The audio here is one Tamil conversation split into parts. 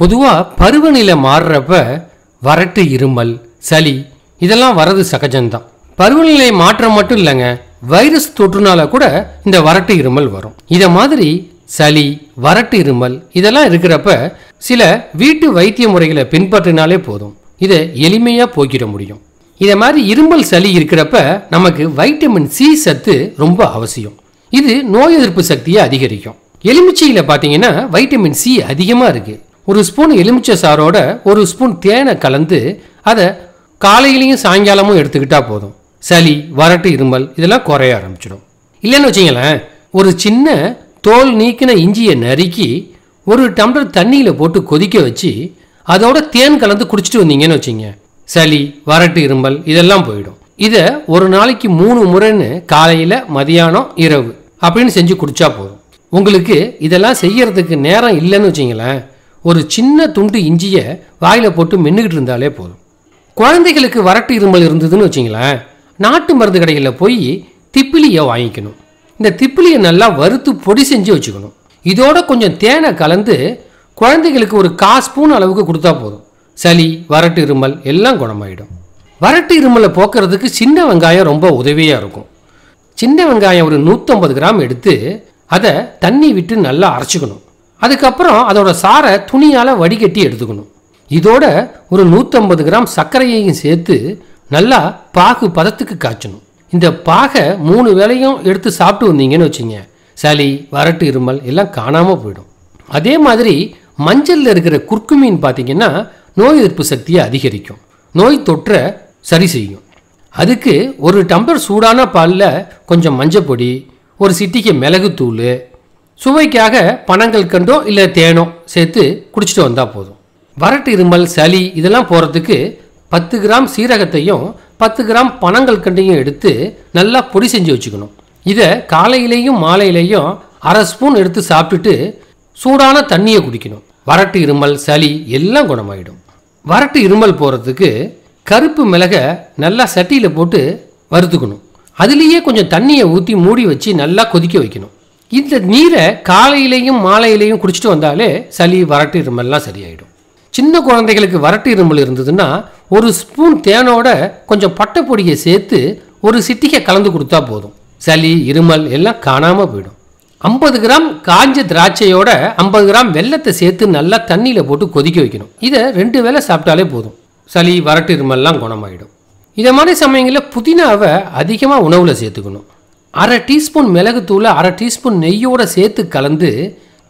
பொதுவாக பருவநிலை மாறுறப்ப வறட்டு இருமல் சளி இதெல்லாம் வரது சகஜம்தான் பருவநிலை மாற்றம் மட்டும் இல்லைங்க வைரஸ் தொற்றுனால கூட இந்த வறட்டு இருமல் வரும் இதை மாதிரி சளி வறட்டு இருமல் இதெல்லாம் இருக்கிறப்ப சில வீட்டு வைத்திய முறைகளை பின்பற்றினாலே போதும் இதை எளிமையாக போக்கிட முடியும் இதை மாதிரி இருமல் சளி இருக்கிறப்ப நமக்கு வைட்டமின் சி சத்து ரொம்ப அவசியம் இது நோய் எதிர்ப்பு சக்தியை அதிகரிக்கும் எலுமிச்சையில் பார்த்தீங்கன்னா வைட்டமின் சி அதிகமாக இருக்குது ஒரு ஸ்பூன் எலுமிச்சை சாரோட ஒரு ஸ்பூன் தேனை கலந்து அதை காலையிலையும் சாயங்காலமும் எடுத்துக்கிட்டால் போதும் சளி வரட்டு இருமல் இதெல்லாம் குறைய ஆரம்பிச்சிடும் இல்லைன்னு வச்சிங்களேன் ஒரு சின்ன தோல் நீக்கின இஞ்சியை நறுக்கி ஒரு டம்ளர் தண்ணியில் போட்டு கொதிக்க வச்சு அதோட தேன் கலந்து குடிச்சிட்டு வந்தீங்கன்னு வச்சிங்க சளி வரட்டு இருமல் இதெல்லாம் போயிடும் இதை ஒரு நாளைக்கு மூணு முறைன்னு காலையில் மதியானம் இரவு அப்படின்னு செஞ்சு குடித்தா போதும் உங்களுக்கு இதெல்லாம் செய்யறதுக்கு நேரம் இல்லைன்னு வச்சிங்களேன் ஒரு சின்ன துண்டு இஞ்சியை வாயில் போட்டு மென்னுக்கிட்டு இருந்தாலே போதும் குழந்தைகளுக்கு வரட்டு இருமல் இருந்ததுன்னு வச்சிங்களேன் நாட்டு மருந்து கடைகளில் போய் திப்பிலியை வாங்கிக்கணும் இந்த திப்பிலியை நல்லா வறுத்து பொடி செஞ்சு வச்சுக்கணும் இதோட கொஞ்சம் தேனை கலந்து குழந்தைகளுக்கு ஒரு கா ஸ்பூன் அளவுக்கு கொடுத்தா போதும் சளி வரட்டு இருமல் எல்லாம் குணமாயிடும் வரட்டு இருமலை போக்குறதுக்கு சின்ன வெங்காயம் ரொம்ப உதவியாக இருக்கும் சின்ன வெங்காயம் ஒரு நூற்றம்பது கிராம் எடுத்து அதை தண்ணி விட்டு நல்லா அரைச்சிக்கணும் அதுக்கப்புறம் அதோட சாரை துணியால் வடிகட்டி எடுத்துக்கணும் இதோட ஒரு நூற்றம்பது கிராம் சர்க்கரையையும் சேர்த்து நல்லா பாகு பதத்துக்கு காய்ச்சணும் இந்த பாகை மூணு வேலையும் எடுத்து சாப்பிட்டு வந்தீங்கன்னு வச்சுங்க சளி வரட்டு இருமல் எல்லாம் காணாமல் போயிடும் அதே மாதிரி மஞ்சளில் இருக்கிற குர்க்குமீன் பார்த்தீங்கன்னா நோய் எதிர்ப்பு சக்தியை அதிகரிக்கும் நோய் தொற்றை சரி செய்யும் அதுக்கு ஒரு டம்ளர் சூடான பாலில் கொஞ்சம் மஞ்சப்பொடி ஒரு சிட்டிக்கு மிளகுத்தூள் சுவைக்காக பணங்கள் கண்டோ இல்லை தேனோ சேர்த்து குடிச்சிட்டு வந்தால் போதும் வறட்டு இருமல் சளி இதெல்லாம் போகிறதுக்கு பத்து கிராம் சீரகத்தையும் பத்து கிராம் பணங்கள் கண்டையும் எடுத்து நல்லா பொடி செஞ்சு வச்சுக்கணும் இதை காலையிலையும் மாலையிலையும் அரை ஸ்பூன் எடுத்து சாப்பிட்டுட்டு சூடான தண்ணியை குடிக்கணும் வறட்டு இருமல் சளி எல்லாம் குணமாயிடும் வறட்டு இருமல் போகிறதுக்கு கருப்பு மிளகை நல்லா சட்டியில் போட்டு வறுத்துக்கணும் அதுலேயே கொஞ்சம் தண்ணியை ஊற்றி மூடி வச்சு நல்லா கொதிக்க வைக்கணும் இந்த நீரை காலையிலையும் மாலையிலையும் குடிச்சிட்டு வந்தாலே சளி வறட்டு இருமல்லாம் சரியாயிடும் சின்ன குழந்தைகளுக்கு வறட்டு இருமல் இருந்ததுன்னா ஒரு ஸ்பூன் தேனோட கொஞ்சம் பட்டைப்பொடியை சேர்த்து ஒரு சிட்டிக்கை கலந்து கொடுத்தா போதும் சளி இருமல் எல்லாம் காணாமல் போயிடும் ஐம்பது கிராம் காஞ்ச திராட்சையோட ஐம்பது கிராம் வெள்ளத்தை சேர்த்து நல்லா தண்ணியில் போட்டு கொதிக்க வைக்கணும் இதை ரெண்டு வேளை சாப்பிட்டாலே போதும் சளி வறட்டு இருமல்லாம் குணமாயிடும் இதை மாதிரி சமயங்களில் புதினாவை அதிகமாக உணவில் சேர்த்துக்கணும் அரை டீஸ்பூன் மிளகுத்தூளை அரை டீஸ்பூன் நெய்யோடு சேர்த்து கலந்து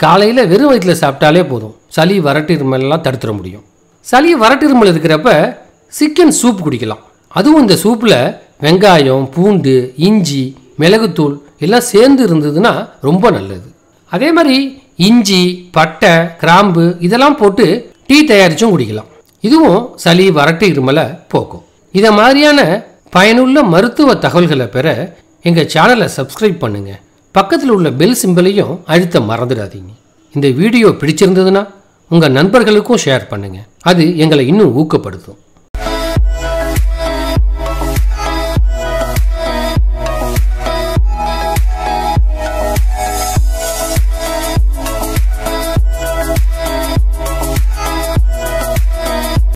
காலையில் வெறும் வயிற்றில் சாப்பிட்டாலே போதும் சளி வரட்டிருமல்லாம் தடுத்துட முடியும் சளி வரட்டிருமல் இருக்கிறப்ப சிக்கன் சூப் குடிக்கலாம் அதுவும் இந்த சூப்பில் வெங்காயம் பூண்டு இஞ்சி மிளகுத்தூள் எல்லாம் சேர்ந்து இருந்ததுன்னா ரொம்ப நல்லது அதே மாதிரி இஞ்சி பட்டை கிராம்பு இதெல்லாம் போட்டு டீ தயாரித்தும் குடிக்கலாம் இதுவும் சளி வறட்டு இருமலை போக்கும் இதை மாதிரியான பயனுள்ள மருத்துவ தகவல்களை பெற எங்கள் சேனலை சப்ஸ்கிரைப் பண்ணுங்கள் பக்கத்தில் உள்ள பெல் சிம்பிளையும் அழுத்த மறந்துடாதீங்க இந்த வீடியோ பிடிச்சிருந்ததுன்னா உங்கள் நண்பர்களுக்கும் ஷேர் பண்ணுங்கள் அது எங்களை இன்னும் ஊக்கப்படுத்தும்